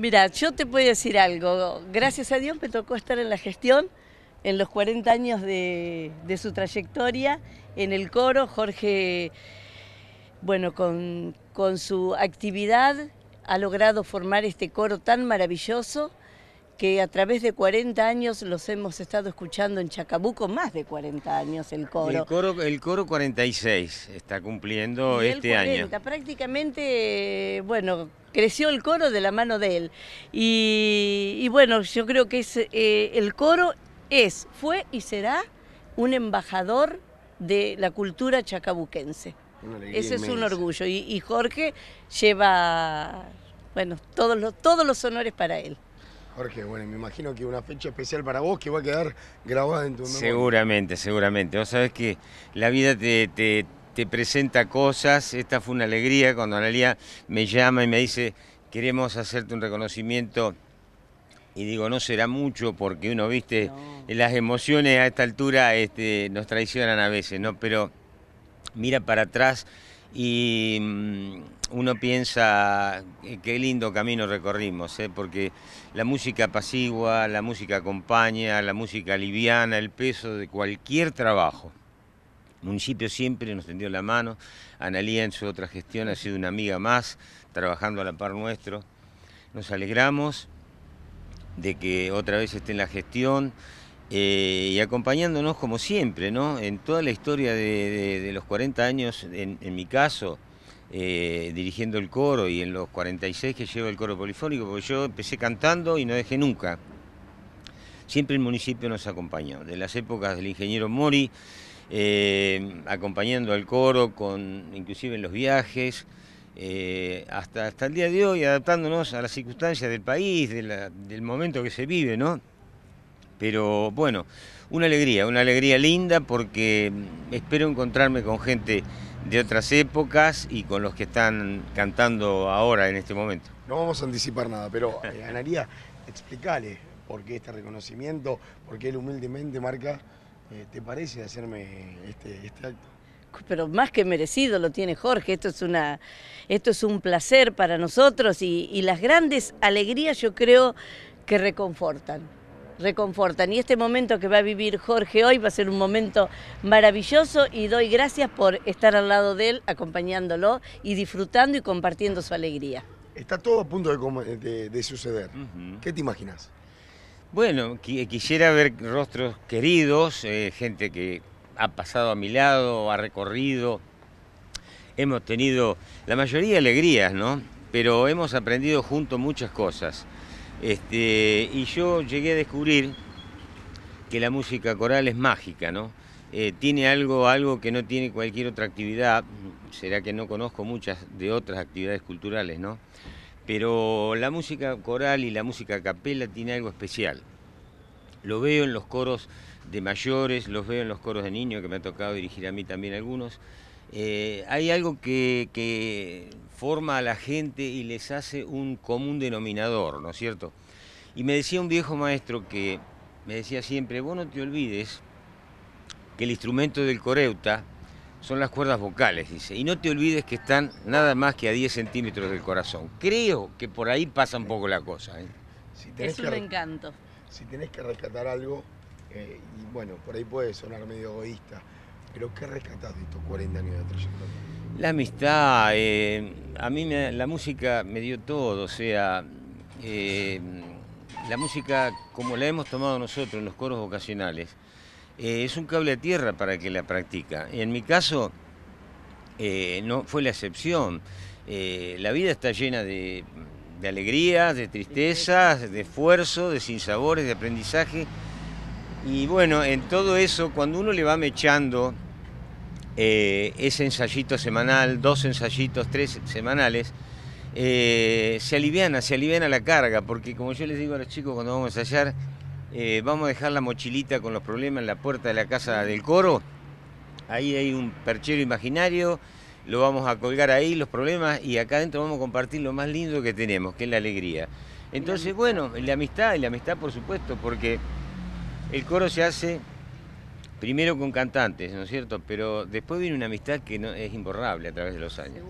Mira, yo te puedo decir algo. Gracias a Dios me tocó estar en la gestión en los 40 años de, su trayectoria en el coro. Jorge, bueno, con su actividad ha logrado formar este coro tan maravilloso que a través de 40 años los hemos estado escuchando en Chacabuco, más de 40 años el coro. El coro, el coro 46 está cumpliendo este año. Prácticamente, bueno, creció el coro de la mano de él. Y, bueno, yo creo que eh, el coro es, fue y será un embajador de la cultura chacabuquense. Ese es un orgullo. Y, Jorge lleva, bueno, todos los, todos los honores para él. Jorge, bueno, me imagino que una fecha especial para vos que va a quedar grabada en tu memoria. Seguramente, seguramente. Vos sabés que la vida te, presenta cosas. Esta fue una alegría cuando Analia me llama y me dice, queremos hacerte un reconocimiento. Y digo, no será mucho porque uno, viste, las emociones a esta altura este, nos traicionan a veces, ¿no? Pero mira para atrás y mm, uno piensa eh, qué lindo camino recorrimos, ¿eh? porque la música apacigua, la música acompaña, la música liviana el peso de cualquier trabajo. El municipio siempre nos tendió la mano, Analía en su otra gestión ha sido una amiga más, trabajando a la par nuestro. Nos alegramos de que otra vez esté en la gestión eh, y acompañándonos como siempre, ¿no? En toda la historia de, los 40 años, en, mi caso, eh, dirigiendo el coro y en los 46 que llevo el coro polifónico, porque yo empecé cantando y no dejé nunca. Siempre el municipio nos acompañó, de las épocas del ingeniero Mori, eh, acompañando al coro, con, inclusive en los viajes, hasta, hasta el día de hoy, adaptándonos a las circunstancias del país, del momento que se vive, ¿no? Pero bueno, una alegría, una alegría linda porque espero encontrarme con gente de otras épocas y con los que están cantando ahora en este momento. No vamos a anticipar nada, pero ganaría, eh, María, por qué este reconocimiento, por qué él humildemente marca, eh, ¿te parece hacerme este, este, acto? pero más que merecido lo tiene Jorge. Esto es una, esto es un placer para nosotros y las grandes alegrías yo creo que reconfortan reconfortan. Y este momento que va a vivir Jorge hoy va a ser un momento maravilloso y doy gracias por estar al lado de él, acompañándolo y disfrutando y compartiendo su alegría. Está todo a punto de, suceder. ¿Qué te imaginas? Bueno, quisiera ver rostros queridos, eh, gente que ha pasado a mi lado, ha recorrido. Hemos tenido la mayoría alegrías, ¿no? Pero hemos aprendido juntos muchas cosas. Este, y yo llegué a descubrir que la música coral es mágica, ¿no? Eh, tiene algo, algo que no tiene cualquier otra actividad, será que no conozco muchas de otras actividades culturales, ¿no? Pero la música coral y la música a capela tiene algo especial. Lo veo en los coros de mayores, los veo en los coros de niños, que me ha tocado dirigir a mí también algunos, eh, hay algo que, forma a la gente y les hace un común denominador, ¿no es cierto? Y me decía un viejo maestro que me decía siempre, vos no te olvides que el instrumento del coreuta son las cuerdas vocales, dice, y no te olvides que están nada más que a 10 centímetros del corazón. Creo que por ahí pasa un poco la cosa. ¿eh? Si es un encanto. Si tenés que rescatar algo, eh, y bueno, por ahí puede sonar medio egoísta, pero ¿qué rescatás de estos 40 años de trayectoria? La amistad, eh, a mí la música me dio todo, o sea, eh, la música como la hemos tomado nosotros en los coros vocacionales, eh, es un cable a tierra para que la practica. En mi caso, no fue la excepción. la vida está llena de, de alegrías, de tristezas, de esfuerzo, de sinsabores, de aprendizaje. Y bueno, en todo eso, cuando uno le va mechando eh, ese ensayito semanal, dos ensayitos, tres semanales, eh, se aliviana, se aliviana la carga, porque como yo les digo a los chicos cuando vamos a ensayar, eh, vamos a dejar la mochilita con los problemas en la puerta de la casa del coro, ahí hay un perchero imaginario, lo vamos a colgar ahí, los problemas, y acá adentro vamos a compartir lo más lindo que tenemos, que es la alegría. Entonces, bueno, la amistad, y la amistad por supuesto, porque el coro se hace primero con cantantes, ¿no es cierto? Pero después viene una amistad que no, es imborrable a través de los años.